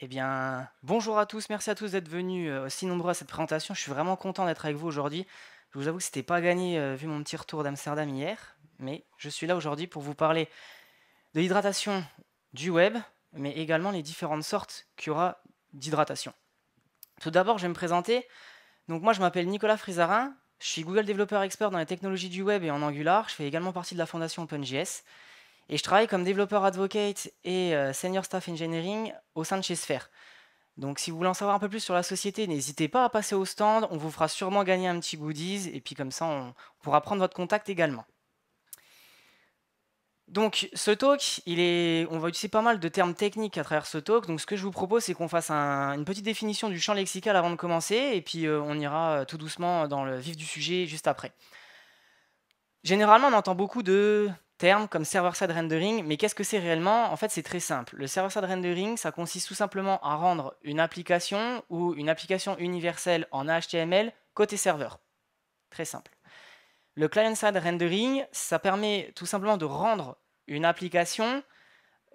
Eh bien, bonjour à tous, merci à tous d'être venus euh, aussi nombreux à cette présentation. Je suis vraiment content d'être avec vous aujourd'hui. Je vous avoue que c'était pas gagné euh, vu mon petit retour d'Amsterdam hier, mais je suis là aujourd'hui pour vous parler de l'hydratation du web, mais également les différentes sortes qu'il y aura d'hydratation. Tout d'abord, je vais me présenter. Donc moi, je m'appelle Nicolas Frizarin, je suis Google Developer Expert dans les technologies du web et en Angular. Je fais également partie de la fondation OpenJS. Et je travaille comme développeur advocate et euh, senior staff engineering au sein de chez Sphere. Donc si vous voulez en savoir un peu plus sur la société, n'hésitez pas à passer au stand, on vous fera sûrement gagner un petit goodies, et puis comme ça, on pourra prendre votre contact également. Donc ce talk, il est... on va utiliser pas mal de termes techniques à travers ce talk, donc ce que je vous propose, c'est qu'on fasse une petite définition du champ lexical avant de commencer, et puis euh, on ira euh, tout doucement dans le vif du sujet juste après. Généralement, on entend beaucoup de termes comme server-side rendering, mais qu'est-ce que c'est réellement En fait, c'est très simple. Le server-side rendering, ça consiste tout simplement à rendre une application ou une application universelle en HTML côté serveur. Très simple. Le client-side rendering, ça permet tout simplement de rendre une application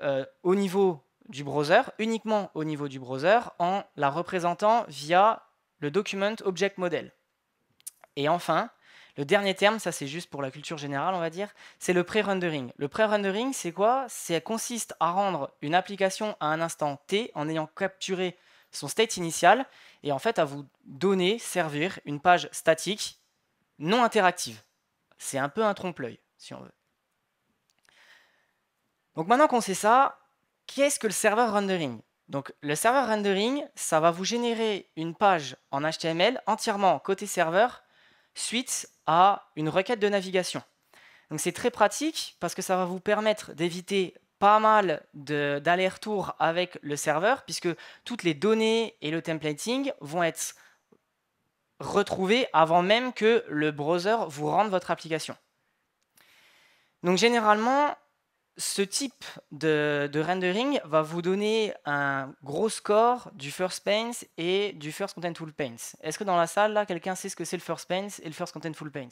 euh, au niveau du browser, uniquement au niveau du browser, en la représentant via le document object model. Et enfin, le dernier terme, ça c'est juste pour la culture générale, on va dire, c'est le pré-rendering. Le pré-rendering, c'est quoi Ça consiste à rendre une application à un instant T en ayant capturé son state initial et en fait à vous donner, servir une page statique non interactive. C'est un peu un trompe-l'œil, si on veut. Donc maintenant qu'on sait ça, qu'est-ce que le serveur rendering Donc le serveur rendering, ça va vous générer une page en HTML entièrement côté serveur suite à une requête de navigation. Donc c'est très pratique parce que ça va vous permettre d'éviter pas mal dallers retour avec le serveur puisque toutes les données et le templating vont être retrouvées avant même que le browser vous rende votre application. Donc généralement, ce type de, rendering va vous donner un gros score du first paint et du first contentful paint. Est-ce que dans la salle, là, quelqu'un sait ce que c'est le first paint et le first full paint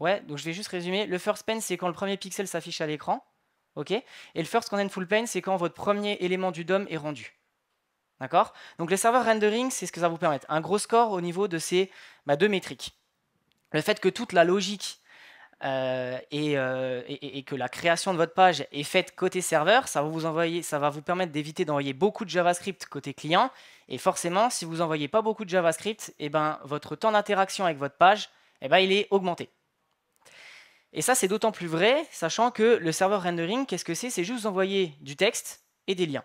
Ouais, donc je vais juste résumer. Le first paint, c'est quand le premier pixel s'affiche à l'écran. OK Et le first contentful paint, c'est quand votre premier élément du DOM est rendu. D'accord Donc les serveurs rendering, c'est ce que ça vous permet. Un gros score au niveau de ces bah, deux métriques. Le fait que toute la logique euh, euh, et, que la création de votre page est faite côté serveur, ça va vous, envoyer, ça va vous permettre d'éviter d'envoyer beaucoup de JavaScript côté client. Et forcément, si vous n'envoyez pas beaucoup de JavaScript, et eh ben, votre temps d'interaction avec votre page, et eh ben, il est augmenté. Et ça, c'est d'autant plus vrai, sachant que le serveur rendering, qu'est-ce que c'est C'est juste envoyer du texte et des liens.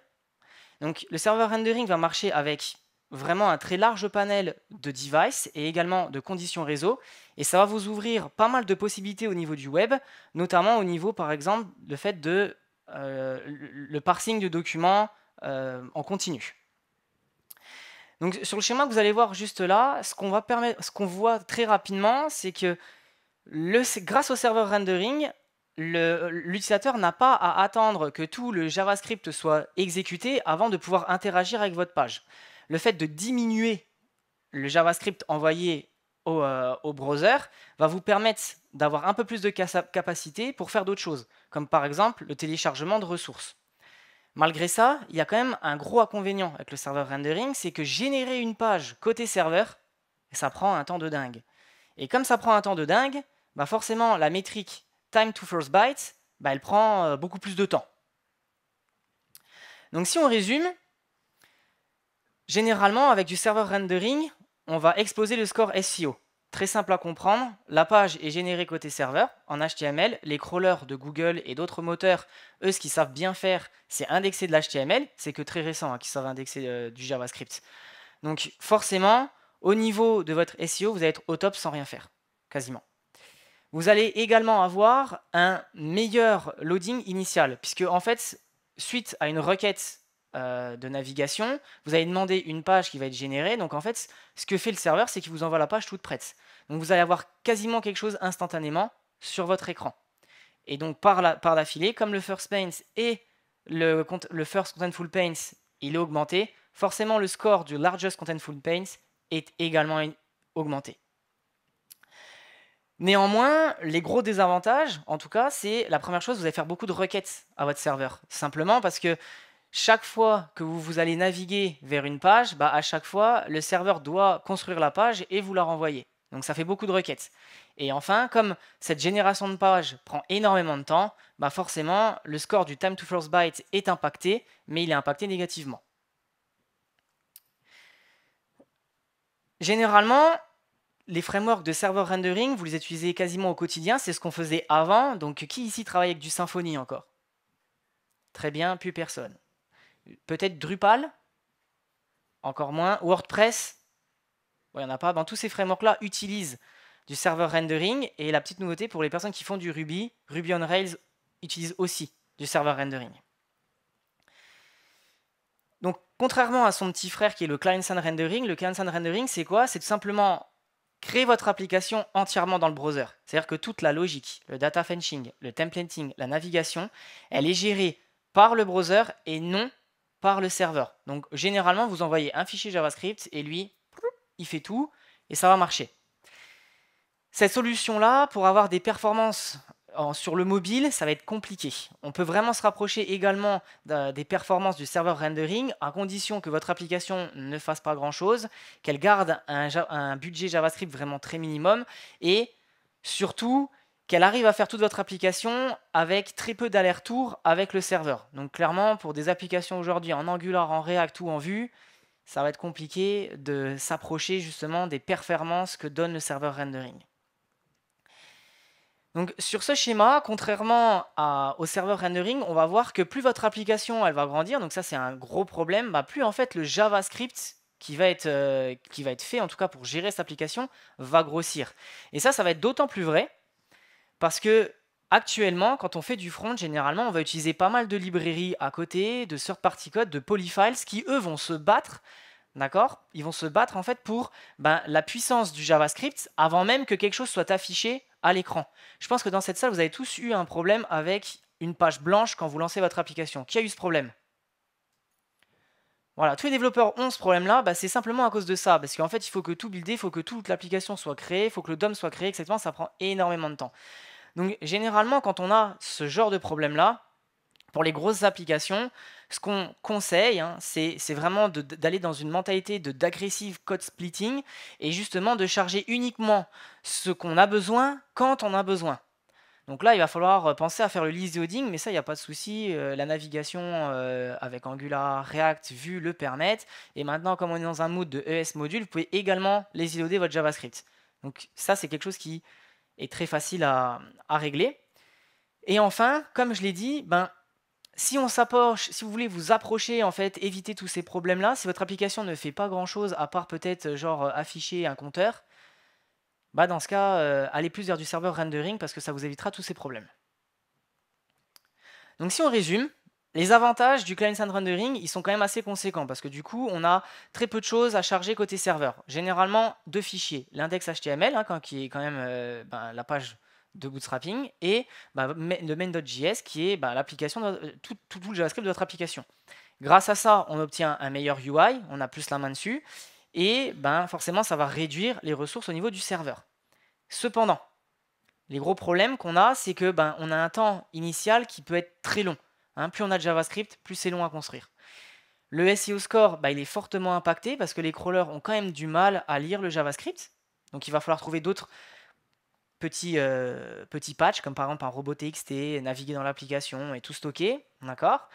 Donc le serveur rendering va marcher avec vraiment un très large panel de devices et également de conditions réseau. Et ça va vous ouvrir pas mal de possibilités au niveau du web, notamment au niveau, par exemple, le fait de euh, le parsing de documents euh, en continu. Donc sur le schéma que vous allez voir juste là, ce qu'on voit très rapidement, c'est que grâce au serveur rendering, l'utilisateur n'a pas à attendre que tout le JavaScript soit exécuté avant de pouvoir interagir avec votre page le fait de diminuer le JavaScript envoyé euh, au, browser va vous permettre d'avoir un peu plus de capacité pour faire d'autres choses, comme par exemple le téléchargement de ressources. Malgré ça, il y a quand même un gros inconvénient avec le serveur rendering, c'est que générer une page côté serveur, ça prend un temps de dingue. Et comme ça prend un temps de dingue, bah forcément la métrique time to first byte, bah, elle prend euh, beaucoup plus de temps. Donc si on résume, Généralement, avec du serveur rendering, on va exposer le score SEO. Très simple à comprendre, la page est générée côté serveur en HTML, les crawlers de Google et d'autres moteurs, eux ce qu'ils savent bien faire, c'est indexer de l'HTML, c'est que très récent qui hein, qu'ils savent indexer euh, du JavaScript. Donc forcément, au niveau de votre SEO, vous allez être au top sans rien faire, quasiment. Vous allez également avoir un meilleur loading initial, puisque en fait, suite à une requête euh, de navigation, vous allez demander une page qui va être générée. Donc en fait, ce que fait le serveur, c'est qu'il vous envoie la page toute prête. Donc vous allez avoir quasiment quelque chose instantanément sur votre écran. Et donc par la, par l'affilée, comme le first paints et le, le first contentful paints, il est augmenté, forcément le score du largest contentful paints est également augmenté. Néanmoins, les gros désavantages, en tout cas, c'est la première chose, vous allez faire beaucoup de requêtes à votre serveur. Simplement parce que chaque fois que vous, vous allez naviguer vers une page, bah, à chaque fois, le serveur doit construire la page et vous la renvoyer. Donc ça fait beaucoup de requêtes. Et enfin, comme cette génération de pages prend énormément de temps, bah forcément, le score du time to first byte est impacté, mais il est impacté négativement. Généralement, les frameworks de server rendering, vous les utilisez quasiment au quotidien, c'est ce qu'on faisait avant, donc qui ici travaille avec du Symfony encore Très bien, plus personne. Peut-être Drupal Encore moins. WordPress Il n'y en a pas. tous ces frameworks-là utilisent du server rendering. Et la petite nouveauté pour les personnes qui font du Ruby, Ruby on Rails utilise aussi du server rendering. Donc, contrairement à son petit frère qui est le client-side rendering, le client-side rendering, c'est quoi C'est tout simplement créer votre application entièrement dans le browser. C'est-à-dire que toute la logique, le data fetching, le templating, la navigation, elle est gérée par le browser et non par le serveur. Donc généralement, vous envoyez un fichier JavaScript et lui, il fait tout et ça va marcher. Cette solution-là, pour avoir des performances sur le mobile, ça va être compliqué. On peut vraiment se rapprocher également des performances du serveur rendering à condition que votre application ne fasse pas grand-chose, qu'elle garde un, un, budget JavaScript vraiment très minimum et surtout qu'elle arrive à faire toute votre application avec très peu d'aller-retour avec le serveur. Donc clairement, pour des applications aujourd'hui en Angular, en React ou en Vue, ça va être compliqué de s'approcher justement des performances que donne le serveur rendering. Donc sur ce schéma, contrairement au serveur rendering, on va voir que plus votre application elle va grandir, donc ça c'est un gros problème, bah, plus en fait le JavaScript qui va, être, euh, qui va être fait, en tout cas pour gérer cette application, va grossir. Et ça, ça va être d'autant plus vrai parce que actuellement, quand on fait du front, généralement, on va utiliser pas mal de librairies à côté, de third-party code, de polyfiles, qui eux vont se battre D'accord Ils vont se battre en fait pour ben, la puissance du JavaScript avant même que quelque chose soit affiché à l'écran. Je pense que dans cette salle, vous avez tous eu un problème avec une page blanche quand vous lancez votre application. Qui a eu ce problème Voilà, tous les développeurs ont ce problème-là, ben, c'est simplement à cause de ça. Parce qu'en fait, il faut que tout builder, il faut que toute l'application soit créée, il faut que le DOM soit créé, etc. ça prend énormément de temps. Donc généralement, quand on a ce genre de problème-là, pour les grosses applications, ce qu'on conseille, hein, c'est vraiment d'aller dans une mentalité d'agressive code splitting et justement de charger uniquement ce qu'on a besoin quand on a besoin. Donc là, il va falloir euh, penser à faire le list loading, mais ça, il n'y a pas de souci. Euh, la navigation euh, avec Angular, React, Vue le permettent. Et maintenant, comme on est dans un mode de ES module, vous pouvez également les loader votre JavaScript. Donc ça, c'est quelque chose qui et très facile à, régler. Et enfin, comme je l'ai dit, ben, si on s'approche, si vous voulez vous approcher, en fait, éviter tous ces problèmes-là, si votre application ne fait pas grand-chose, à part peut-être euh, genre euh, afficher un compteur, bah, dans ce cas, euh, allez plus vers du serveur rendering parce que ça vous évitera tous ces problèmes. Donc si on résume, les avantages du client-side rendering, ils sont quand même assez conséquents parce que du coup, on a très peu de choses à charger côté serveur. Généralement, deux fichiers, l'index HTML, hein, qui est quand même euh, ben, la page de bootstrapping, et le ben, main.js, qui est ben, l'application, euh, tout, tout, le JavaScript de votre application. Grâce à ça, on obtient un meilleur UI, on a plus la main dessus, et ben, forcément, ça va réduire les ressources au niveau du serveur. Cependant, les gros problèmes qu'on a, c'est que on a un temps initial qui peut être très long. Hein. plus on a de JavaScript, plus c'est long à construire. Le SEO score, bah, il est fortement impacté parce que les crawlers ont quand même du mal à lire le JavaScript. Donc il va falloir trouver d'autres petits, euh, petits patchs, comme par exemple un robot TXT, naviguer dans l'application et tout stocker. D'accord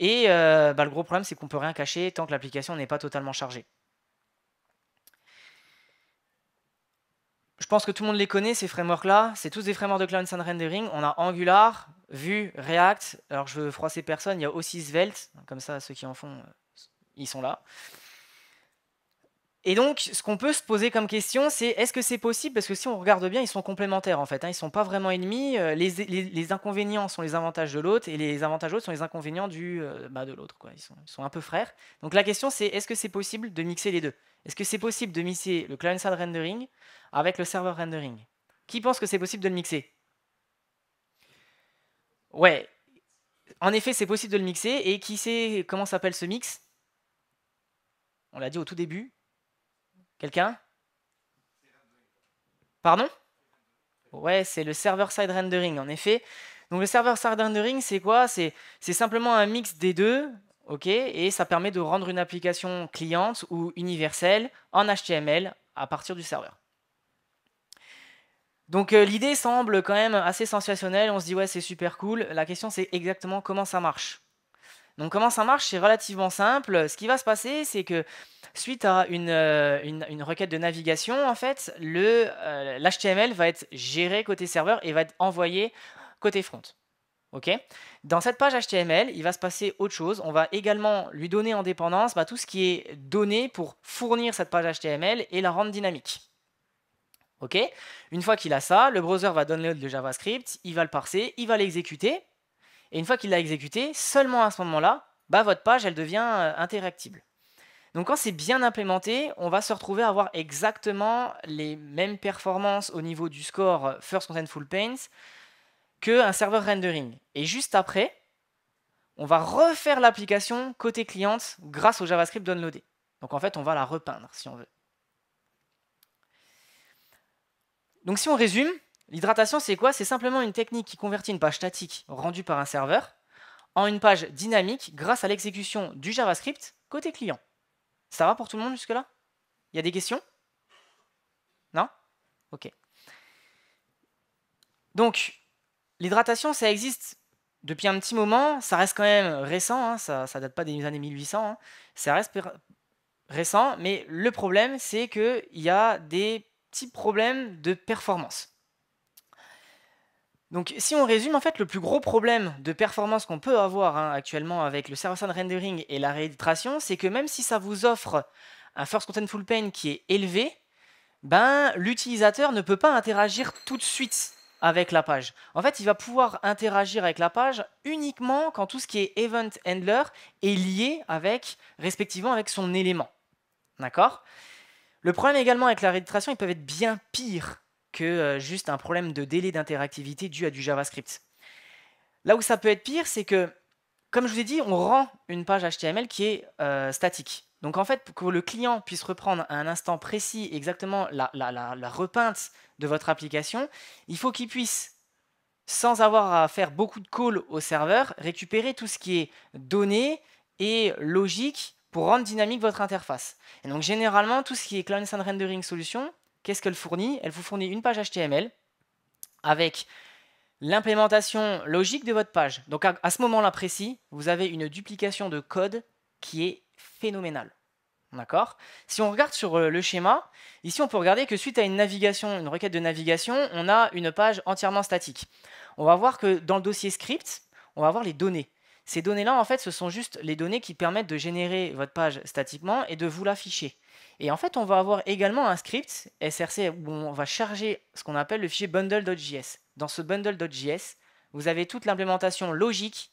Et euh, bah, le gros problème, c'est qu'on ne peut rien cacher tant que l'application n'est pas totalement chargée. je pense que tout le monde les connaît, ces frameworks-là. C'est tous des frameworks de Cloud sun rendering. On a Angular, Vue, React, alors je veux froisser personne, il y a aussi Svelte, comme ça ceux qui en font, ils sont là. Et donc, ce qu'on peut se poser comme question, c'est est-ce que c'est possible Parce que si on regarde bien, ils sont complémentaires en fait, hein. ils ne sont pas vraiment ennemis. Euh, les, inconvénients sont les avantages de l'autre et les avantages de l'autre sont les inconvénients du, euh, bah, de l'autre. Ils sont, ils sont un peu frères. Donc la question, c'est est-ce que c'est possible de mixer les deux Est-ce que c'est possible de mixer le client-side rendering avec le serveur rendering Qui pense que c'est possible de le mixer Ouais. En effet, c'est possible de le mixer. Et qui sait comment s'appelle ce mix On l'a dit au tout début. Quelqu'un Pardon Ouais, c'est le server-side rendering, en effet. Donc le server-side rendering, c'est quoi C'est simplement un mix des deux, ok Et ça permet de rendre une application cliente ou universelle en HTML à partir du serveur. Donc euh, l'idée semble quand même assez sensationnelle, on se dit ouais c'est super cool, la question c'est exactement comment ça marche. Donc comment ça marche C'est relativement simple, ce qui va se passer c'est que suite à une, euh, requête de navigation, en fait, euh, l'HTML va être géré côté serveur et va être envoyé côté front. Ok Dans cette page HTML, il va se passer autre chose. On va également lui donner en dépendance bah, tout ce qui est donné pour fournir cette page HTML et la rendre dynamique. Ok Une fois qu'il a ça, le browser va download le JavaScript, il va le parser, il va l'exécuter. Et une fois qu'il l'a exécuté, seulement à ce moment-là, bah, votre page, elle devient euh, interactible. Donc quand c'est bien implémenté, on va se retrouver à avoir exactement les mêmes performances au niveau du score euh, First Contentful Paints qu'un serveur rendering. Et juste après, on va refaire l'application côté cliente grâce au JavaScript downloadé. Donc en fait, on va la repeindre si on veut. Donc si on résume, l'hydratation c'est quoi C'est simplement une technique qui convertit une page statique rendue par un serveur en une page dynamique grâce à l'exécution du JavaScript côté client. Ça va pour tout le monde jusque-là Il y a des questions Non Ok. Donc, l'hydratation, ça existe depuis un petit moment. Ça reste quand même récent. Hein. Ça, ne date pas des années 1800. Hein. Ça reste récent. Mais le problème, c'est qu'il y a des problème de performance. Donc si on résume, en fait, le plus gros problème de performance qu'on peut avoir hein, actuellement avec le server-side rendering et la rééditation, c'est que même si ça vous offre un first full pane qui est élevé, ben, l'utilisateur ne peut pas interagir tout de suite avec la page. En fait, il va pouvoir interagir avec la page uniquement quand tout ce qui est event handler est lié avec, respectivement, avec son élément. D'accord le problème également avec la réitération, ils peuvent être bien pires que euh, juste un problème de délai d'interactivité dû à du JavaScript. Là où ça peut être pire, c'est que, comme je vous ai dit, on rend une page HTML qui est euh, statique. Donc en fait, pour que le client puisse reprendre à un instant précis exactement la, repeinte de votre application, il faut qu'il puisse, sans avoir à faire beaucoup de calls au serveur, récupérer tout ce qui est données et logique pour rendre dynamique votre interface. Et donc généralement, tout ce qui est Client Sun Rendering Solution, qu'est-ce qu'elle fournit Elle vous fournit une page HTML avec l'implémentation logique de votre page. Donc à, ce moment-là précis, vous avez une duplication de code qui est phénoménale. D'accord Si on regarde sur euh, le schéma, ici on peut regarder que suite à une navigation, une requête de navigation, on a une page entièrement statique. On va voir que dans le dossier script, on va voir les données. Ces données-là, en fait, ce sont juste les données qui permettent de générer votre page statiquement et de vous l'afficher. Et en fait, on va avoir également un script SRC où on va charger ce qu'on appelle le fichier bundle.js. Dans ce bundle.js, vous avez toute l'implémentation logique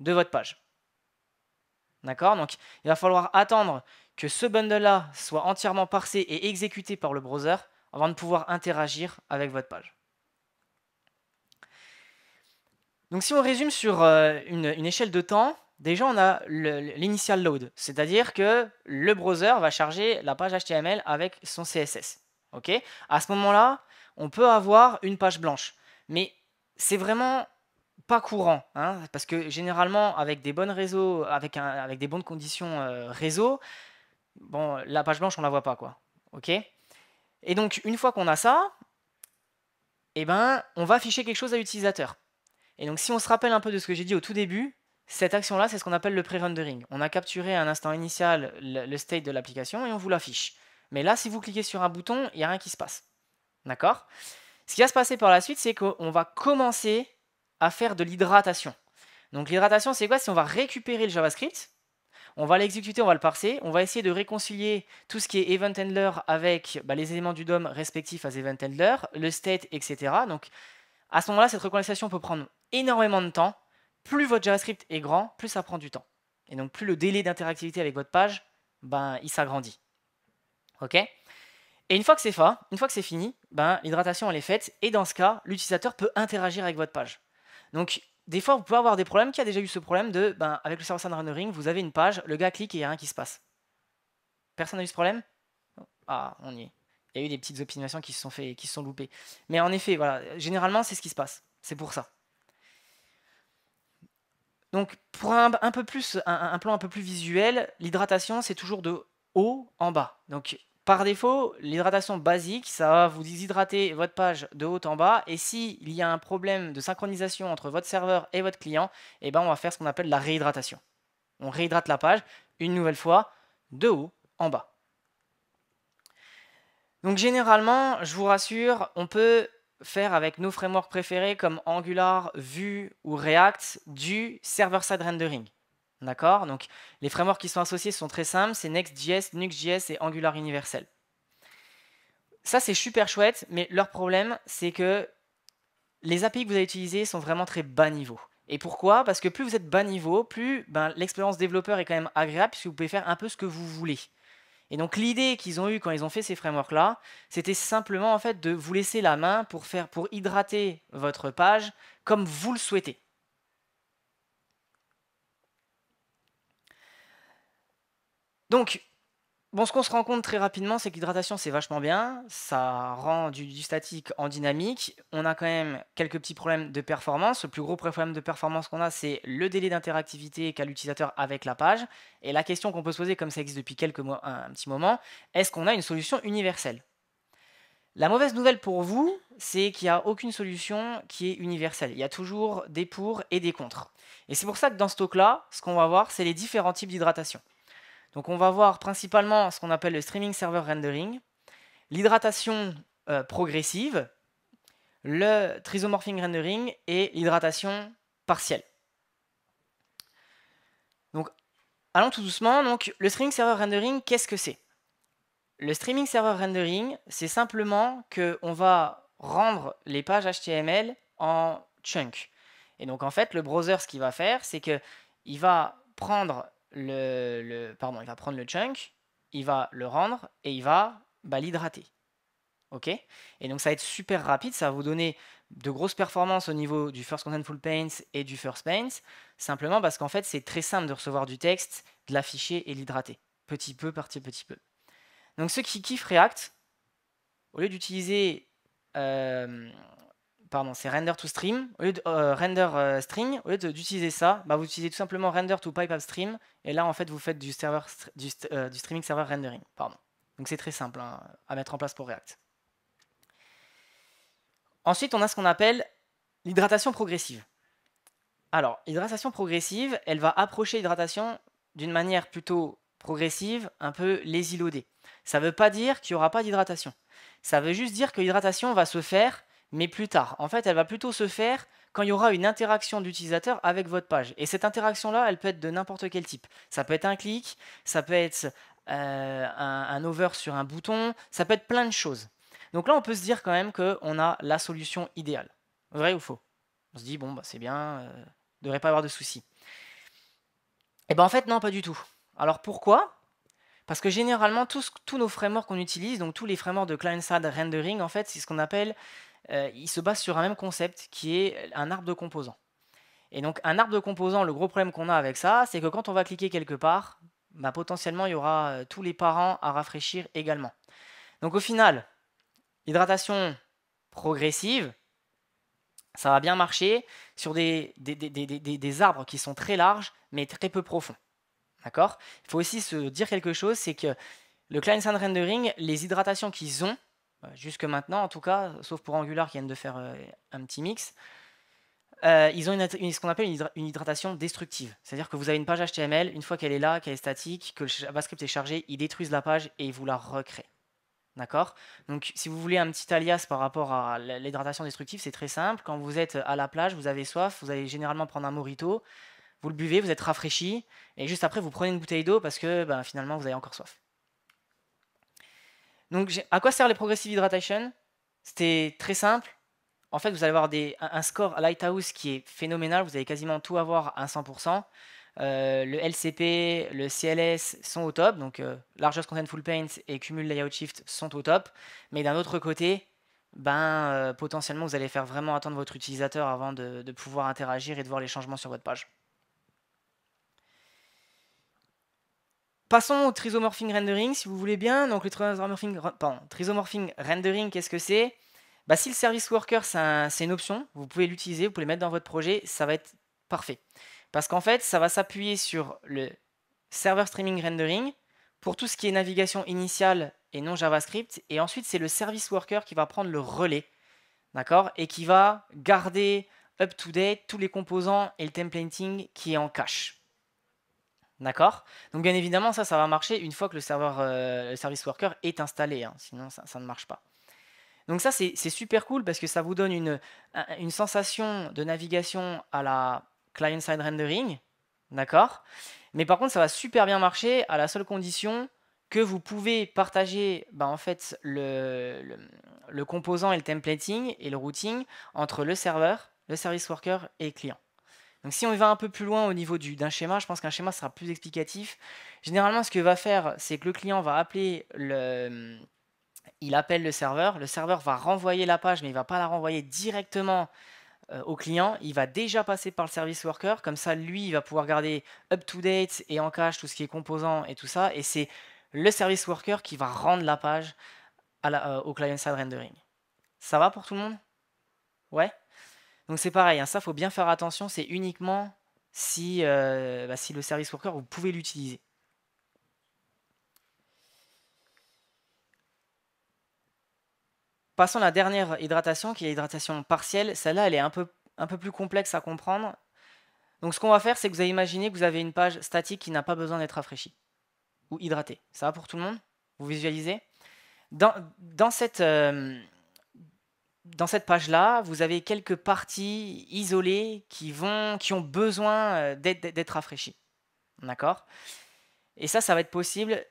de votre page. D'accord Donc, il va falloir attendre que ce bundle-là soit entièrement parsé et exécuté par le browser avant de pouvoir interagir avec votre page. Donc si on résume sur euh, une, échelle de temps, déjà on a l'initial load, c'est-à-dire que le browser va charger la page HTML avec son CSS. Ok à ce moment-là, on peut avoir une page blanche, mais c'est vraiment pas courant, hein, parce que généralement avec des bonnes réseaux, avec, des bonnes conditions euh, réseau, bon, la page blanche on la voit pas quoi, ok Et donc une fois qu'on a ça, eh ben on va afficher quelque chose à l'utilisateur. Et donc si on se rappelle un peu de ce que j'ai dit au tout début, cette action-là, c'est ce qu'on appelle le pré-rendering. On a capturé à un instant initial le state de l'application et on vous l'affiche. Mais là, si vous cliquez sur un bouton, il n'y a rien qui se passe. D'accord Ce qui va se passer par la suite, c'est qu'on va commencer à faire de l'hydratation. Donc l'hydratation, c'est quoi C'est on va récupérer le JavaScript, on va l'exécuter, on va le parser, on va essayer de réconcilier tout ce qui est event handler avec bah, les éléments du DOM respectifs à event handler, le state, etc. Donc à ce moment-là, cette reconnaissance peut prendre énormément de temps. Plus votre JavaScript est grand, plus ça prend du temps. Et donc, plus le délai d'interactivité avec votre page, ben, il s'agrandit. OK et une fois que c'est fait, une fois que c'est fini, ben, l'hydratation elle est faite et dans ce cas, l'utilisateur peut interagir avec votre page. Donc des fois, vous pouvez avoir des problèmes. Qui a déjà eu ce problème de, ben, avec le service rendering, vous avez une page, le gars clique et il n'y a rien qui se passe. Personne n'a eu ce problème Ah, on y est il y a eu des petites optimisations qui se sont, faites, qui sont loupées. Mais en effet, voilà, généralement, c'est ce qui se passe. C'est pour ça. Donc, pour un, peu plus, un, plan un peu plus visuel, l'hydratation, c'est toujours de haut en bas. Donc, par défaut, l'hydratation basique, ça va vous déshydrater votre page de haut en bas. Et s'il y a un problème de synchronisation entre votre serveur et votre client, eh ben, on va faire ce qu'on appelle la réhydratation. On réhydrate la page une nouvelle fois de haut en bas. Donc généralement, je vous rassure, on peut faire avec nos frameworks préférés comme Angular, Vue ou React du server-side rendering. D'accord Donc les frameworks qui sont associés sont très simples, c'est Next.js, Nuxt.js et Angular Universel. Ça c'est super chouette, mais leur problème c'est que les API que vous allez utiliser sont vraiment très bas niveau. Et pourquoi Parce que plus vous êtes bas niveau, plus ben, l'expérience développeur est quand même agréable puisque vous pouvez faire un peu ce que vous voulez. Et donc l'idée qu'ils ont eue quand ils ont fait ces frameworks-là, c'était simplement en fait de vous laisser la main pour, faire, pour hydrater votre page comme vous le souhaitez. Donc ce qu'on se rend compte très rapidement, c'est que l'hydratation, c'est vachement bien. Ça rend du, statique en dynamique. On a quand même quelques petits problèmes de performance. Le plus gros problème de performance qu'on a, c'est le délai d'interactivité qu'a l'utilisateur avec la page. Et la question qu'on peut se poser, comme ça existe depuis quelques mois, un, petit moment, est-ce qu'on a une solution universelle La mauvaise nouvelle pour vous, c'est qu'il n'y a aucune solution qui est universelle. Il y a toujours des pour et des contre. Et c'est pour ça que dans ce talk-là, ce qu'on va voir, c'est les différents types d'hydratation. Donc on va voir principalement ce qu'on appelle le streaming server rendering, l'hydratation euh, progressive, le trisomorphic rendering et l'hydratation partielle. Donc allons tout doucement. Donc le streaming server rendering, qu'est-ce que c'est Le streaming server rendering, c'est simplement que on va rendre les pages HTML en chunk. Et donc en fait, le browser ce qu'il va faire, c'est que il va prendre le, pardon, il va prendre le chunk, il va le rendre et il va bah, l'hydrater. Ok Et donc ça va être super rapide, ça va vous donner de grosses performances au niveau du First Contentful Paints et du First Paints, simplement parce qu'en fait c'est très simple de recevoir du texte, de l'afficher et l'hydrater, petit peu partie petit, petit peu. Donc ceux qui kiffent React, au lieu d'utiliser euh, pardon, c'est render to stream. Euh, render euh, string, au lieu d'utiliser ça, bah, vous utilisez tout simplement render to pipe up stream. Et là, en fait, vous faites du, euh, streaming server rendering. Pardon. Donc c'est très simple hein, à mettre en place pour React. Ensuite, on a ce qu'on appelle l'hydratation progressive. Alors, hydratation progressive, elle va approcher l'hydratation d'une manière plutôt progressive, un peu lazy-loadée. Ça ne veut pas dire qu'il n'y aura pas d'hydratation. Ça veut juste dire que l'hydratation va se faire mais plus tard. En fait, elle va plutôt se faire quand il y aura une interaction d'utilisateur avec votre page. Et cette interaction-là, elle peut être de n'importe quel type. Ça peut être un clic, ça peut être euh, un, over sur un bouton, ça peut être plein de choses. Donc là, on peut se dire quand même qu'on a la solution idéale. Vrai ou faux On se dit, bon, bah, c'est bien, ne euh, devrait pas avoir de soucis. Et eh bien en fait, non, pas du tout. Alors pourquoi Parce que généralement, tous, tous nos frameworks qu'on utilise, donc tous les frameworks de client-side rendering, en fait, c'est ce qu'on appelle euh, il se base sur un même concept qui est un arbre de composants. Et donc un arbre de composants, le gros problème qu'on a avec ça, c'est que quand on va cliquer quelque part, bah, potentiellement il y aura euh, tous les parents à rafraîchir également. Donc au final, hydratation progressive, ça va bien marcher sur des, des, arbres qui sont très larges mais très peu profonds. D'accord Il faut aussi se dire quelque chose, c'est que le client-side Rendering, les hydratations qu'ils ont, euh, jusque maintenant en tout cas, sauf pour Angular qui vient de faire euh, un petit mix, euh, ils ont ce qu'on appelle une, hydratation destructive. C'est-à-dire que vous avez une page HTML, une fois qu'elle est là, qu'elle est statique, que le JavaScript est chargé, ils détruisent la page et ils vous la recréent. D'accord Donc, si vous voulez un petit alias par rapport à l'hydratation destructive, c'est très simple. Quand vous êtes à la plage, vous avez soif, vous allez généralement prendre un morito, vous le buvez, vous êtes rafraîchi, et juste après, vous prenez une bouteille d'eau parce que ben, finalement, vous avez encore soif. Donc, à quoi sert les progressive hydratation C'était très simple. En fait, vous allez avoir un score Lighthouse qui est phénoménal. Vous allez quasiment tout avoir à 100%. Euh, le LCP, le CLS sont au top, donc euh, Largest Content Full Paint et Cumul Layout Shift sont au top. Mais d'un autre côté, ben, euh, potentiellement, vous allez faire vraiment attendre votre utilisateur avant de pouvoir interagir et de voir les changements sur votre page. Passons au trisomorphing rendering, si vous voulez bien. Donc, le trisomorphing, rendering, qu'est-ce que c'est bah, Si le service worker, c'est une option, vous pouvez l'utiliser, vous pouvez le mettre dans votre projet, ça va être parfait. Parce qu'en fait, ça va s'appuyer sur le server streaming rendering pour tout ce qui est navigation initiale et non JavaScript. Et ensuite, c'est le service worker qui va prendre le relais, d'accord Et qui va garder up-to-date tous les composants et le templating qui est en cache. D'accord Donc bien évidemment, ça, ça va marcher une fois que le euh, service worker est installé, hein. sinon ça, ne marche pas. Donc ça, c'est super cool parce que ça vous donne une, sensation de navigation à la client-side rendering, d'accord Mais par contre, ça va super bien marcher à la seule condition que vous pouvez partager bah, en fait, le, composant et le templating et le routing entre le serveur, le service worker et client. Donc si on va un peu plus loin au niveau d'un schéma, je pense qu'un schéma sera plus explicatif. Généralement, ce que va faire, c'est que le client va appeler le... Il appelle le serveur, le serveur va renvoyer la page, mais il ne va pas la renvoyer directement euh, au client. Il va déjà passer par le service worker, comme ça, lui, il va pouvoir garder up-to-date et en cache tout ce qui est composant et tout ça. Et c'est le service worker qui va rendre la page euh, au client-side rendering. Ça va pour tout le monde Ouais donc c'est pareil, ça, hein, ça faut bien faire attention, c'est uniquement si, euh, bah, si le service worker, vous pouvez l'utiliser. Passons à la dernière hydratation, qui est l'hydratation partielle. Celle-là, elle est un peu, un peu plus complexe à comprendre. Donc ce qu'on va faire, c'est que vous allez imaginer que vous avez une page statique qui n'a pas besoin d'être rafraîchie ou hydratée. Ça va pour tout le monde Vous visualisez dans, dans, cette, euh, dans cette page-là, vous avez quelques parties isolées qui, vont, qui ont besoin euh, d'être rafraîchies. D'accord Et ça, ça va être possible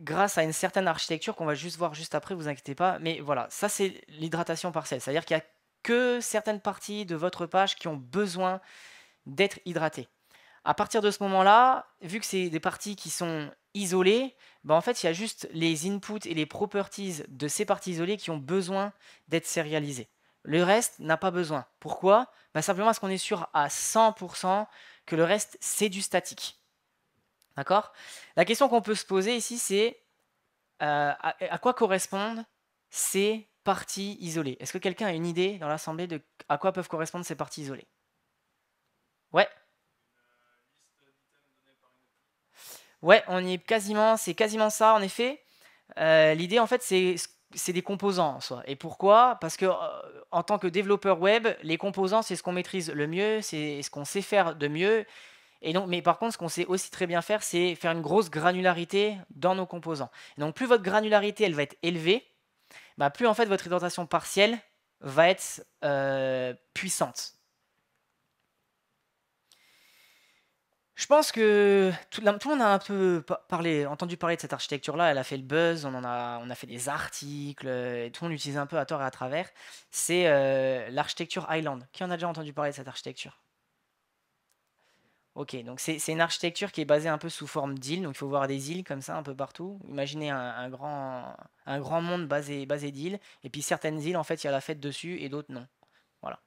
grâce à une certaine architecture qu'on va juste voir juste après, vous inquiétez pas. Mais voilà, ça c'est l'hydratation partielle. C'est-à-dire qu'il n'y a que certaines parties de votre page qui ont besoin d'être hydratées. À partir de ce moment-là, vu que c'est des parties qui sont isolé, bah, en fait, il y a juste les inputs et les properties de ces parties isolées qui ont besoin d'être sérialisées. Le reste n'a pas besoin. Pourquoi bah, Simplement parce qu'on est sûr à 100% que le reste, c'est du statique. D'accord La question qu'on peut se poser ici, c'est euh, à, à, quoi correspondent ces parties isolées Est-ce que quelqu'un a une idée dans l'assemblée de à quoi peuvent correspondre ces parties isolées Ouais Ouais, on est quasiment, c'est quasiment ça en effet. Euh, l'idée en fait, c'est des composants en soi. Et pourquoi Parce que euh, en tant que développeur web, les composants, c'est ce qu'on maîtrise le mieux, c'est ce qu'on sait faire de mieux. Et donc, mais par contre, ce qu'on sait aussi très bien faire, c'est faire une grosse granularité dans nos composants. donc, plus votre granularité, elle va être élevée, bah, plus en fait votre indentation partielle va être euh, puissante. Je pense que tout, le monde a un peu parlé, entendu parler de cette architecture-là. Elle a fait le buzz, on, en a, on a fait des articles, euh, et tout le monde l'utilise un peu à tort et à travers. C'est euh, l'architecture Island. Qui en a déjà entendu parler de cette architecture Ok, donc c'est une architecture qui est basée un peu sous forme d'île, donc il faut voir des îles comme ça un peu partout. Imaginez un, grand, un grand monde basé, basé d'îles, et puis certaines îles, en fait, il y a la fête dessus et d'autres non. Voilà.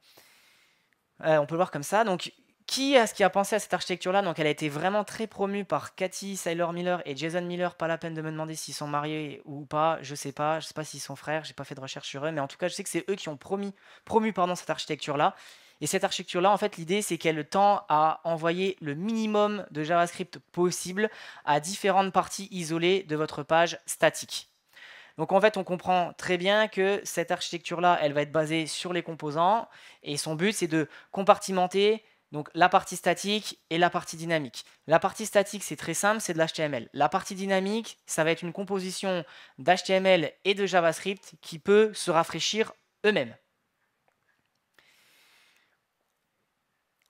Euh, on peut le voir comme ça. Donc qui est-ce qui a pensé à cette architecture-là Donc, elle a été vraiment très promue par Cathy Saylor Miller et Jason Miller. Pas la peine de me demander s'ils sont mariés ou pas. Je sais pas. Je sais pas s'ils sont frères. J'ai pas fait de recherche sur eux, mais en tout cas, je sais que c'est eux qui ont promis, promu pardon, cette architecture-là. Et cette architecture-là, en fait, l'idée, c'est qu'elle tend à envoyer le minimum de JavaScript possible à différentes parties isolées de votre page statique. Donc en fait, on comprend très bien que cette architecture-là, elle va être basée sur les composants, et son but, c'est de compartimenter donc la partie statique et la partie dynamique. La partie statique, c'est très simple, c'est de l'HTML. La partie dynamique, ça va être une composition d'HTML et de JavaScript qui peut se rafraîchir eux-mêmes.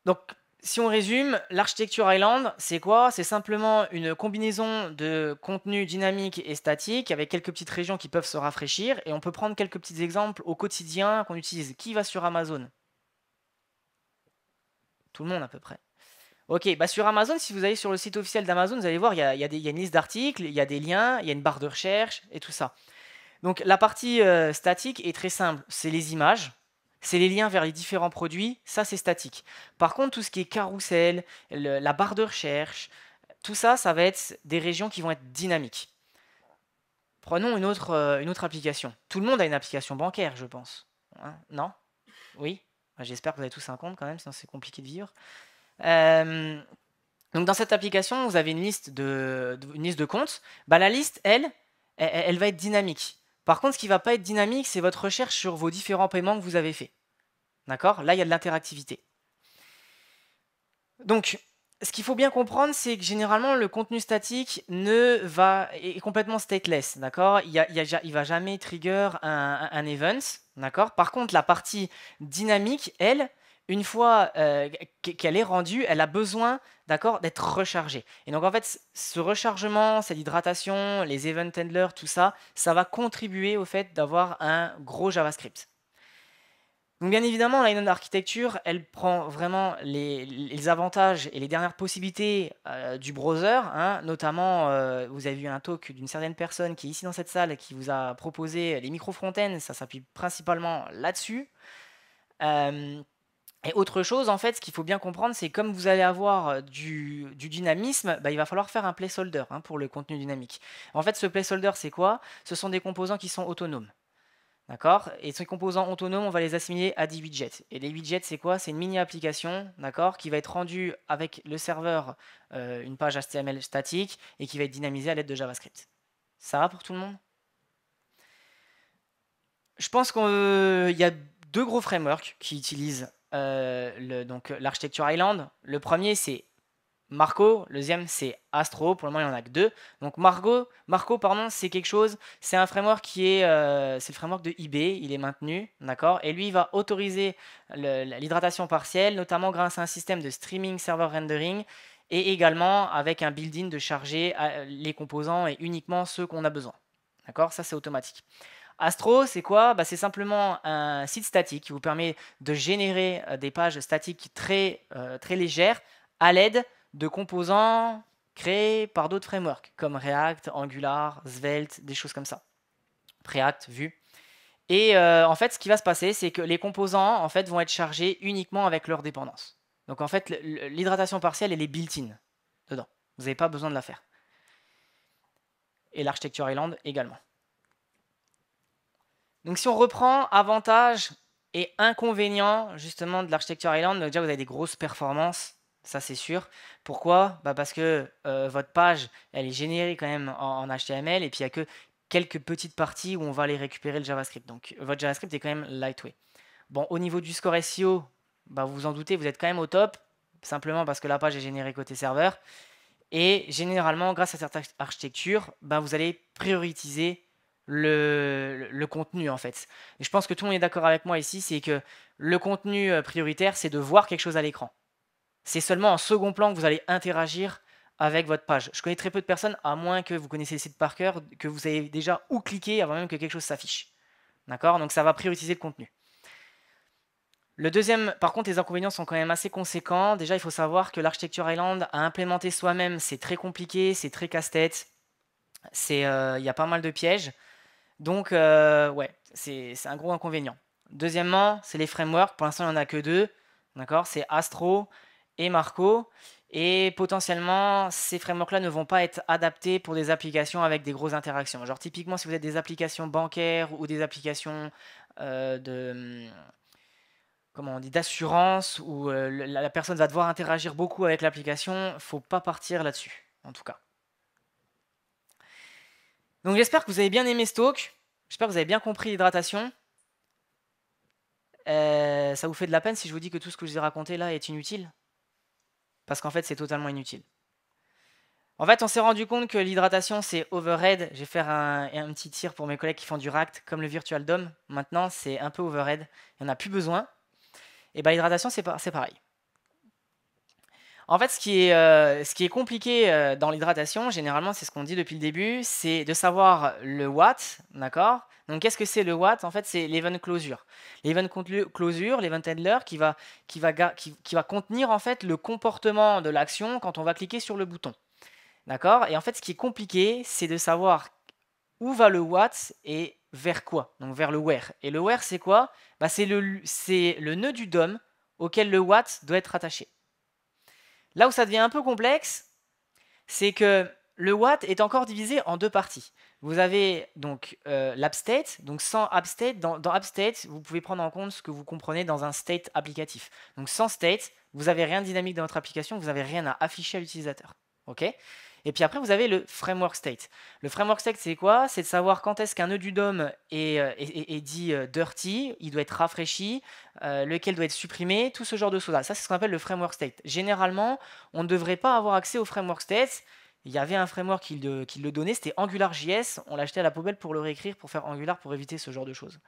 Donc si on résume, l'architecture Island, c'est quoi C'est simplement une combinaison de contenu dynamique et statique avec quelques petites régions qui peuvent se rafraîchir. Et on peut prendre quelques petits exemples au quotidien qu'on utilise. Qui va sur Amazon tout le monde à peu près. Ok, bah sur Amazon, si vous allez sur le site officiel d'Amazon, vous allez voir, il y a, y, une liste d'articles, il y a des liens, il y a une barre de recherche et tout ça. Donc la partie euh, statique est très simple, c'est les images, c'est les liens vers les différents produits, ça c'est statique. Par contre, tout ce qui est carrousel, la barre de recherche, tout ça, ça va être des régions qui vont être dynamiques. Prenons une autre, euh, une autre application. Tout le monde a une application bancaire, je pense. Hein non Oui J'espère que vous avez tous un compte quand même, sinon c'est compliqué de vivre. Euh, donc dans cette application, vous avez une liste de, liste de comptes. Bah, la liste, elle, elle, va être dynamique. Par contre, ce qui ne va pas être dynamique, c'est votre recherche sur vos différents paiements que vous avez faits. D'accord Là, il y a de l'interactivité. Donc, ce qu'il faut bien comprendre, c'est que généralement, le contenu statique ne va, est complètement stateless, d'accord il, ne va jamais trigger un, event, d'accord Par contre, la partie dynamique, elle, une fois euh, qu'elle est rendue, elle a besoin d'accord, d'être rechargée. Et donc en fait, ce rechargement, cette hydratation, les event handlers, tout ça, ça va contribuer au fait d'avoir un gros JavaScript. Donc bien évidemment, la Architecture, elle prend vraiment les, avantages et les dernières possibilités euh, du browser. Hein. notamment, euh, vous avez vu un talk d'une certaine personne qui est ici dans cette salle qui vous a proposé les micro-frontaines. Ça s'appuie principalement là-dessus. Euh, et autre chose, en fait, ce qu'il faut bien comprendre, c'est comme vous allez avoir du, dynamisme, bah, il va falloir faire un placeholder hein, pour le contenu dynamique. En fait, ce placeholder, c'est quoi Ce sont des composants qui sont autonomes. D'accord Et ces composants autonomes, on va les assimiler à des widgets. Et les widgets, c'est quoi C'est une mini-application, d'accord, qui va être rendue avec le serveur euh, une page HTML statique et qui va être dynamisée à l'aide de JavaScript. Ça va pour tout le monde Je pense qu'il euh, y a deux gros frameworks qui utilisent euh, l'architecture Island. Le premier, c'est Marco, le deuxième c'est Astro, pour le moment il n'y en a que deux. Donc Margot, Marco, pardon, c'est quelque chose, c'est un framework qui est, euh, c'est le framework de eBay, il est maintenu, d'accord Et lui il va autoriser l'hydratation partielle, notamment grâce à un système de streaming server rendering et également avec un build in de charger euh, les composants et uniquement ceux qu'on a besoin, d'accord Ça c'est automatique. Astro, c'est quoi bah, C'est simplement un site statique qui vous permet de générer euh, des pages statiques très, très légères à l'aide de composants créés par d'autres frameworks comme React, Angular, Svelte, des choses comme ça. Preact, Vue. Et euh, en fait, ce qui va se passer, c'est que les composants en fait, vont être chargés uniquement avec leurs dépendances. Donc en fait, l'hydratation partielle, elle est built-in dedans. Vous n'avez pas besoin de la faire. Et l'architecture Island également. Donc si on reprend avantages et inconvénients justement de l'architecture Island, déjà vous avez des grosses performances ça c'est sûr. Pourquoi bah, Parce que euh, votre page, elle est générée quand même en, HTML, et puis il n'y a que quelques petites parties où on va aller récupérer le JavaScript. Donc votre JavaScript est quand même lightweight. Bon, au niveau du score SEO, bah, vous vous en doutez, vous êtes quand même au top, simplement parce que la page est générée côté serveur. Et généralement, grâce à cette architecture, bah, vous allez prioriser le, le, contenu en fait. Et je pense que tout le monde est d'accord avec moi ici, c'est que le contenu euh, prioritaire, c'est de voir quelque chose à l'écran. C'est seulement en second plan que vous allez interagir avec votre page. Je connais très peu de personnes, à moins que vous connaissez le site par cœur, que vous avez déjà où cliquer avant même que quelque chose s'affiche. D'accord Donc ça va prioriser le contenu. Le deuxième, par contre, les inconvénients sont quand même assez conséquents. Déjà, il faut savoir que l'architecture Island à implémenter soi-même, c'est très compliqué, c'est très casse-tête, euh, il y a pas mal de pièges. Donc, euh, ouais, c'est un gros inconvénient. Deuxièmement, c'est les frameworks. Pour l'instant, il n'y en a que deux. D'accord C'est Astro et Marco. Et potentiellement, ces frameworks-là ne vont pas être adaptés pour des applications avec des grosses interactions. Genre typiquement, si vous êtes des applications bancaires ou des applications euh, de comment on dit d'assurance où euh, la, personne va devoir interagir beaucoup avec l'application, faut pas partir là-dessus, en tout cas. Donc j'espère que vous avez bien aimé Stoke. J'espère que vous avez bien compris l'hydratation. Euh, ça vous fait de la peine si je vous dis que tout ce que je vous ai raconté là est inutile parce qu'en fait c'est totalement inutile. En fait, on s'est rendu compte que l'hydratation c'est overhead. J'ai fait un, un, petit tir pour mes collègues qui font du ract, comme le Virtual DOM, Maintenant, c'est un peu overhead. Il n'y en a plus besoin. Et eh ben, l'hydratation, c'est pareil. En fait, ce qui est, euh, compliqué euh, dans l'hydratation, généralement, c'est ce qu'on dit depuis le début, c'est de savoir le watt, d'accord Donc, qu'est-ce que c'est le watt En fait, c'est l'event closure. L'event closure, l'event handler, qui va, qui, qui, va contenir en fait le comportement de l'action quand on va cliquer sur le bouton. D'accord Et en fait, ce qui est compliqué, c'est de savoir où va le watt et vers quoi Donc vers le where. Et le where, c'est quoi bah, C'est le, le nœud du DOM auquel le watt doit être attaché. Là où ça devient un peu complexe, c'est que le watt est encore divisé en deux parties. Vous avez donc euh, l'abstate, donc sans abstate, dans, dans abstate, vous pouvez prendre en compte ce que vous comprenez dans un state applicatif. Donc sans state, vous n'avez rien de dynamique dans votre application, vous n'avez rien à afficher à l'utilisateur. ok et puis après, vous avez le framework state. Le framework state, c'est quoi C'est de savoir quand est-ce qu'un nœud du DOM est, est, dit euh, dirty, il doit être rafraîchi, euh, lequel doit être supprimé, tout ce genre de choses-là. Ça, c'est ce qu'on appelle le framework state. Généralement, on ne devrait pas avoir accès au framework state. Il y avait un framework qui le, donnait, c'était AngularJS. On l'achetait à la poubelle pour le réécrire, pour faire Angular, pour éviter ce genre de choses.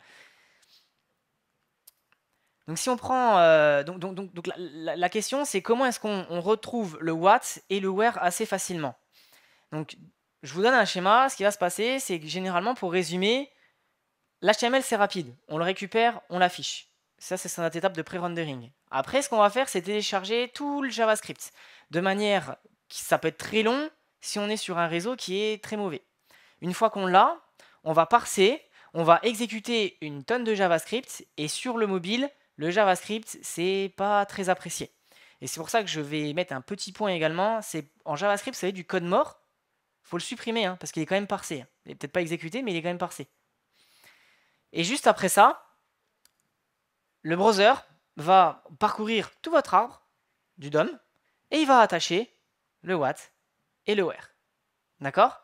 Donc si on prend euh, donc, la, question c'est comment est-ce qu'on retrouve le what et le where assez facilement. Donc, je vous donne un schéma. Ce qui va se passer, c'est que généralement, pour résumer, l'HTML, c'est rapide. On le récupère, on l'affiche. Ça, c'est notre étape de pré-rendering. Après, ce qu'on va faire, c'est télécharger tout le JavaScript. De manière qui ça peut être très long si on est sur un réseau qui est très mauvais. Une fois qu'on l'a, on va parser, on va exécuter une tonne de JavaScript et sur le mobile, le JavaScript, c'est pas très apprécié. Et c'est pour ça que je vais mettre un petit point également, c'est en JavaScript, c'est du code mort, faut le supprimer, hein, parce qu'il est quand même parsé. Il n'est peut-être pas exécuté, mais il est quand même parsé. Et juste après ça, le browser va parcourir tout votre arbre du DOM, et il va attacher le what et le where. D'accord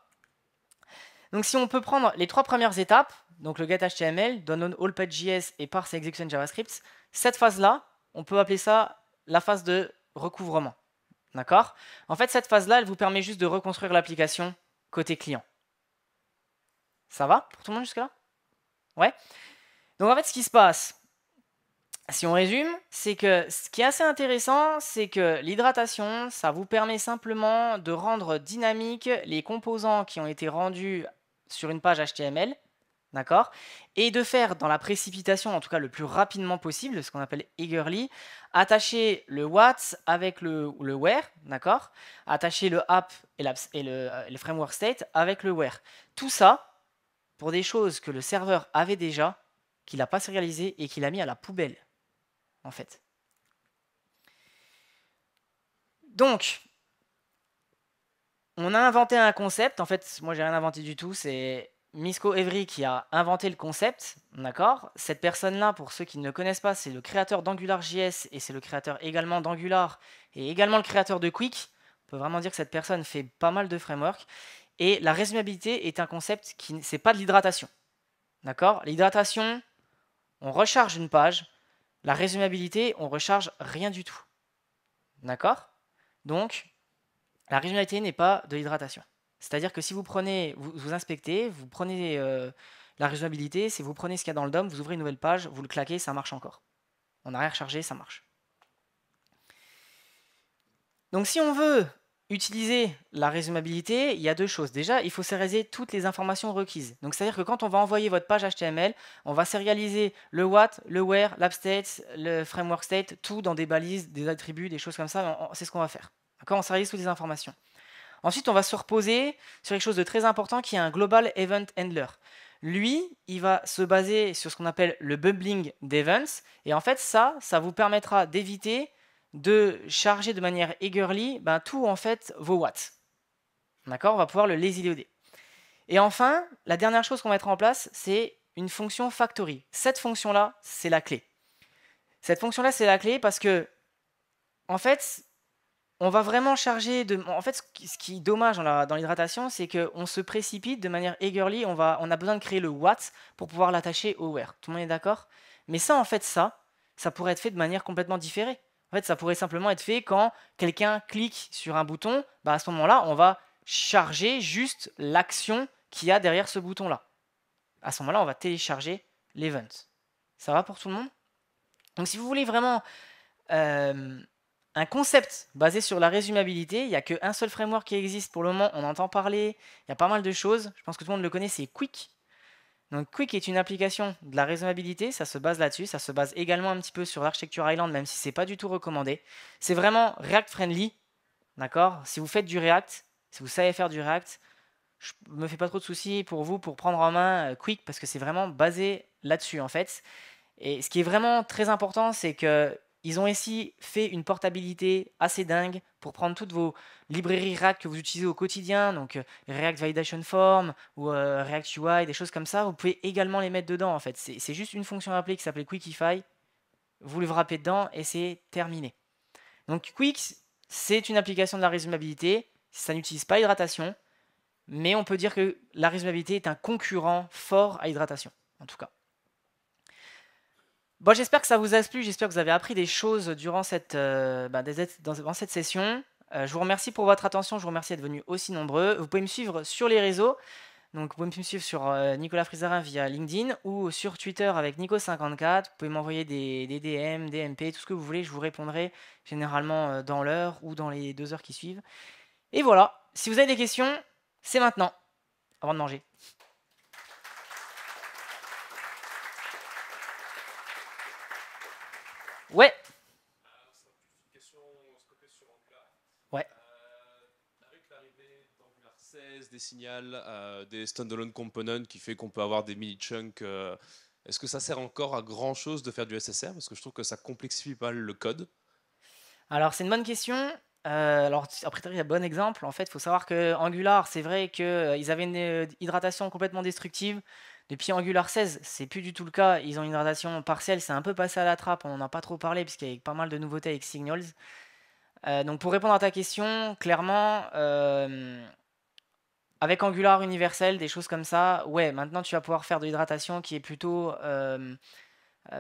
Donc si on peut prendre les trois premières étapes, donc le get HTML, download all JS et parse execution JavaScript, cette phase-là, on peut appeler ça la phase de recouvrement. D'accord En fait, cette phase-là, elle vous permet juste de reconstruire l'application côté client. Ça va pour tout le monde jusque-là Ouais Donc en fait, ce qui se passe, si on résume, c'est que ce qui est assez intéressant, c'est que l'hydratation, ça vous permet simplement de rendre dynamique les composants qui ont été rendus sur une page HTML d'accord Et de faire dans la précipitation, en tout cas le plus rapidement possible, ce qu'on appelle eagerly, attacher le what avec le, le where, d'accord Attacher le app et, et euh, le, framework state avec le where. Tout ça pour des choses que le serveur avait déjà, qu'il n'a pas sérialisé et qu'il a mis à la poubelle, en fait. Donc, on a inventé un concept. En fait, moi, j'ai rien inventé du tout. C'est Misko Evry qui a inventé le concept, d'accord Cette personne-là, pour ceux qui ne le connaissent pas, c'est le créateur d'AngularJS et c'est le créateur également d'Angular et également le créateur de Quick. On peut vraiment dire que cette personne fait pas mal de frameworks. Et la résumabilité est un concept qui c'est pas de l'hydratation, d'accord L'hydratation, on recharge une page. La résumabilité, on recharge rien du tout, d'accord Donc, la résumabilité n'est pas de l'hydratation. C'est-à-dire que si vous prenez, vous, inspectez, vous prenez euh, la résumabilité, si vous prenez ce qu'il y a dans le DOM, vous ouvrez une nouvelle page, vous le claquez, ça marche encore. On a rien rechargé, ça marche. Donc si on veut utiliser la résumabilité, il y a deux choses. Déjà, il faut sérialiser toutes les informations requises. Donc c'est-à-dire que quand on va envoyer votre page HTML, on va sérialiser le what, le where, state, le framework state, tout dans des balises, des attributs, des choses comme ça. C'est ce qu'on va faire. On sérialise toutes les informations. Ensuite, on va se reposer sur quelque chose de très important qui est un Global Event Handler. Lui, il va se baser sur ce qu'on appelle le bubbling d'events. Et en fait, ça, ça vous permettra d'éviter de charger de manière eagerly ben, tout en fait vos watts. D'accord On va pouvoir le lazy loader. Et enfin, la dernière chose qu'on va mettre en place, c'est une fonction factory. Cette fonction-là, c'est la clé. Cette fonction-là, c'est la clé parce que, en fait, on va vraiment charger de. En fait, ce qui est dommage dans l'hydratation, c'est qu'on se précipite de manière eagerly. On, va... on a besoin de créer le what pour pouvoir l'attacher au where. Tout le monde est d'accord Mais ça, en fait, ça, ça pourrait être fait de manière complètement différée. En fait, ça pourrait simplement être fait quand quelqu'un clique sur un bouton. Bah, à ce moment-là, on va charger juste l'action qu'il y a derrière ce bouton-là. À ce moment-là, on va télécharger l'event. Ça va pour tout le monde Donc, si vous voulez vraiment. Euh, un concept basé sur la résumabilité. Il n'y a qu'un seul framework qui existe pour le moment. On entend parler, il y a pas mal de choses. Je pense que tout le monde le connaît, c'est Quick. Donc Quick est une application de la résumabilité. ça se base là-dessus, ça se base également un petit peu sur l'architecture Island, même si c'est pas du tout recommandé. C'est vraiment React friendly, d'accord Si vous faites du React, si vous savez faire du React, je me fais pas trop de soucis pour vous pour prendre en main euh, Quick parce que c'est vraiment basé là-dessus en fait. Et ce qui est vraiment très important, c'est que ils ont ici fait une portabilité assez dingue pour prendre toutes vos librairies React que vous utilisez au quotidien, donc euh, React Validation Form ou euh, React UI, des choses comme ça. Vous pouvez également les mettre dedans en fait. C'est juste une fonction appelée qui s'appelle Quickify. Vous le wrappez dedans et c'est terminé. Donc Quick, c'est une application de la résumabilité. Ça n'utilise pas hydratation, mais on peut dire que la résumabilité est un concurrent fort à hydratation, en tout cas. Bon, j'espère que ça vous a plu, j'espère que vous avez appris des choses durant cette, euh, bah, dans, cette session. Euh, je vous remercie pour votre attention, je vous remercie d'être venus aussi nombreux. Vous pouvez me suivre sur les réseaux. Donc, vous pouvez me suivre sur euh, Nicolas Frisarin via LinkedIn ou sur Twitter avec Nico54. Vous pouvez m'envoyer des, des, DM, DMP, tout ce que vous voulez. Je vous répondrai généralement dans l'heure ou dans les deux heures qui suivent. Et voilà, si vous avez des questions, c'est maintenant, avant de manger. Ouais. Ouais. Euh, avec l'arrivée d'Angular 16, des signals, euh, des standalone components qui fait qu'on peut avoir des mini-chunks. Euh, est-ce que ça sert encore à grand chose de faire du SSR Parce que je trouve que ça complexifie pas le code. Alors, c'est une bonne question. Euh, alors, après, il as un bon exemple. En fait, il faut savoir que Angular, c'est vrai qu'ils avaient une hydratation complètement destructive. Depuis Angular 16, c'est plus du tout le cas. Ils ont une hydratation partielle, c'est un peu passé à la trappe. On n'en a pas trop parlé puisqu'il y a pas mal de nouveautés avec Signals. Euh, donc pour répondre à ta question, clairement, euh, avec Angular universel, des choses comme ça, ouais, maintenant tu vas pouvoir faire de l'hydratation qui est plutôt euh,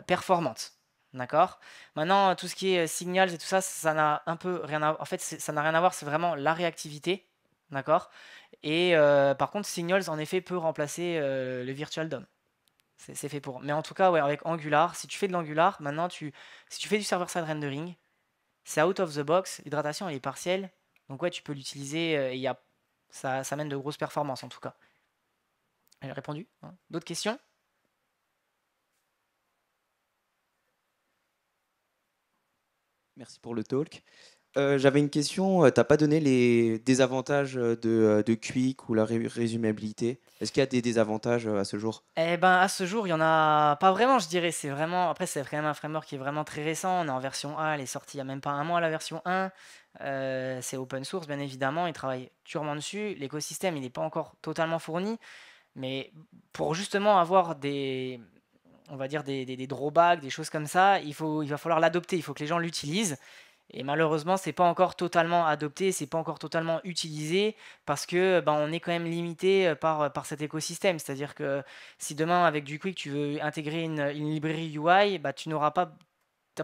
performante. D'accord Maintenant, tout ce qui est signals et tout ça, ça n'a un peu rien à En fait, ça n'a rien à voir, c'est vraiment la réactivité. D'accord Et euh, par contre, Signals, en effet, peut remplacer euh, le Virtual DOM. C'est fait pour. Mais en tout cas, ouais, avec Angular, si tu fais de l'Angular, maintenant, tu, si tu fais du server-side rendering, c'est out of the box, l'hydratation, elle est partielle. Donc, ouais, tu peux l'utiliser euh, et y ça, ça de grosses performances, en tout cas. J'ai répondu. Hein D'autres questions Merci pour le talk. Euh, j'avais une question. Euh, tu n'as pas donné les désavantages euh, de, de Quick ou la résumabilité. Est-ce qu'il y a des désavantages à ce jour Eh ben, à ce jour, il y en a pas vraiment, je dirais. C'est vraiment. Après, c'est vraiment un framework qui est vraiment très récent. On est en version A. Elle est sortie il y a même pas un mois, la version 1. c'est open source, bien évidemment. Ils travaillent durement dessus. L'écosystème, il n'est pas encore totalement fourni. Mais pour justement avoir des, on va dire des, des drawbacks, des choses comme ça, il, faut, il va falloir l'adopter, il faut que les gens l'utilisent. Et malheureusement, c'est pas encore totalement adopté, c'est pas encore totalement utilisé parce que ben, on est quand même limité euh, par, euh, par cet écosystème. C'est-à-dire que si demain, avec du Quick, tu veux intégrer une, une librairie UI, bah tu n'auras pas,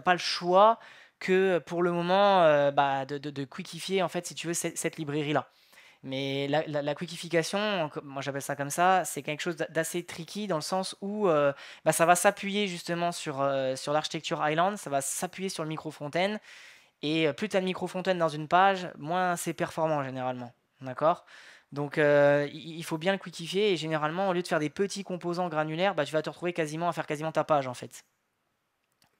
pas le choix que euh, pour le moment bah, de, quickifier en fait, si tu veux, cette, cette librairie-là. Mais la, quickification, moi j'appelle ça comme ça, c'est quelque chose d'assez tricky dans le sens où bah, ça va s'appuyer justement sur, sur l'architecture Island, ça va s'appuyer sur le micro front-end. Et euh, plus tu as de micro fontaine dans une page, moins c'est performant généralement. D'accord donc euh, il faut bien le quickifier et généralement au lieu de faire des petits composants granulaires, bah, tu vas te retrouver quasiment à faire quasiment ta page en fait.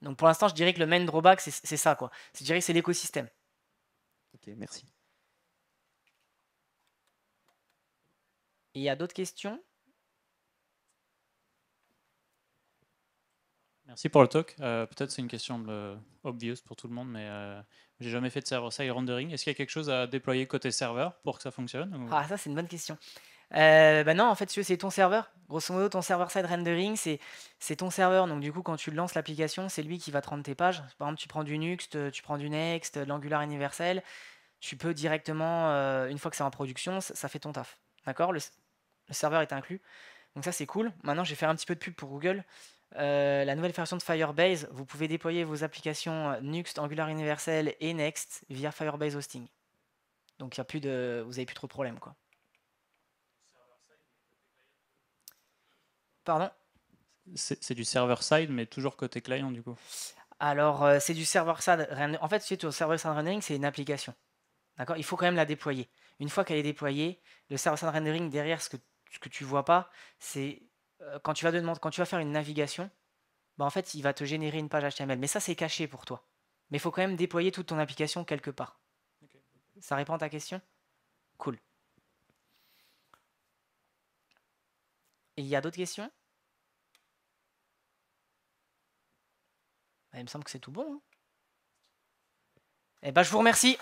Donc pour l'instant je dirais que le main drawback c'est ça quoi. Je dirais que c'est l'écosystème. Ok merci. Il y a d'autres questions Merci pour le talk. Euh, peut-être c'est une question euh, obvious pour tout le monde, mais je euh, j'ai jamais fait de server-side rendering. Est-ce qu'il y a quelque chose à déployer côté serveur pour que ça fonctionne Ah, ça, c'est une bonne question. Ben non, en fait, c'est ton serveur. Grosso modo, ton server-side rendering, c'est ton serveur. Donc, du coup, quand tu lances l'application, c'est lui qui va te rendre tes pages. Par exemple, tu prends du Nuxt, tu prends du Next, de l'Angular Universel. Tu peux directement, une fois que c'est en production, ça, fait ton taf. D'accord le, le serveur est inclus. Donc, ça, c'est cool. Maintenant, j'ai fait un petit peu de pub pour Google. Euh, la nouvelle version de Firebase, vous pouvez déployer vos applications Nuxt, Angular Universal et Next via Firebase Hosting. Donc plus de, vous n'avez plus trop de problèmes. Quoi. Pardon C'est du server-side, mais toujours côté client du coup Alors euh, c'est du server-side. En fait, es au server-side rendering, c'est une application. D'accord Il faut quand même la déployer. Une fois qu'elle est déployée, le server-side rendering derrière ce que, ce que tu vois pas, c'est euh, quand tu vas demander, quand tu vas faire une navigation, bah, en fait, il va te générer une page HTML. Mais ça, c'est caché pour toi. Mais il faut quand même déployer toute ton application quelque part. Ça répond à ta question Cool. il y a d'autres questions bah, Il me semble que c'est tout bon. Hein. Eh ben, je vous remercie.